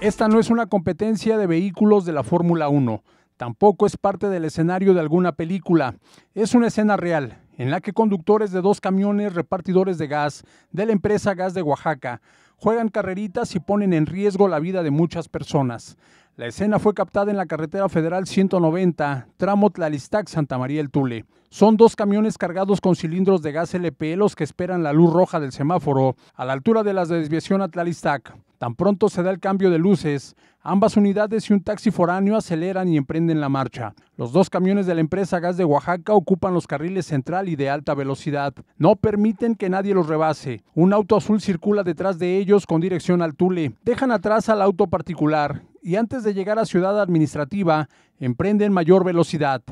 Esta no es una competencia de vehículos de la Fórmula 1, tampoco es parte del escenario de alguna película, es una escena real en la que conductores de dos camiones repartidores de gas de la empresa Gas de Oaxaca juegan carreritas y ponen en riesgo la vida de muchas personas. La escena fue captada en la carretera federal 190, tramo Tlalistac, Santa María el Tule. Son dos camiones cargados con cilindros de gas LP los que esperan la luz roja del semáforo a la altura de la desviación a Tlalistac. Tan pronto se da el cambio de luces, ambas unidades y un taxi foráneo aceleran y emprenden la marcha. Los dos camiones de la empresa Gas de Oaxaca ocupan los carriles central y de alta velocidad. No permiten que nadie los rebase. Un auto azul circula detrás de ellos con dirección al Tule. Dejan atrás al auto particular y antes de llegar a Ciudad Administrativa emprenden mayor velocidad.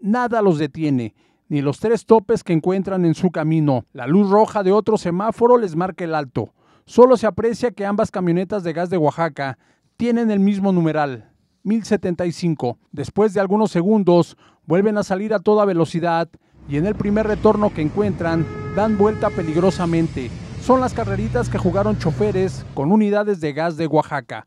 Nada los detiene, ni los tres topes que encuentran en su camino. La luz roja de otro semáforo les marca el alto. Solo se aprecia que ambas camionetas de gas de Oaxaca tienen el mismo numeral, 1075. Después de algunos segundos, vuelven a salir a toda velocidad y en el primer retorno que encuentran, dan vuelta peligrosamente. Son las carreritas que jugaron choferes con unidades de gas de Oaxaca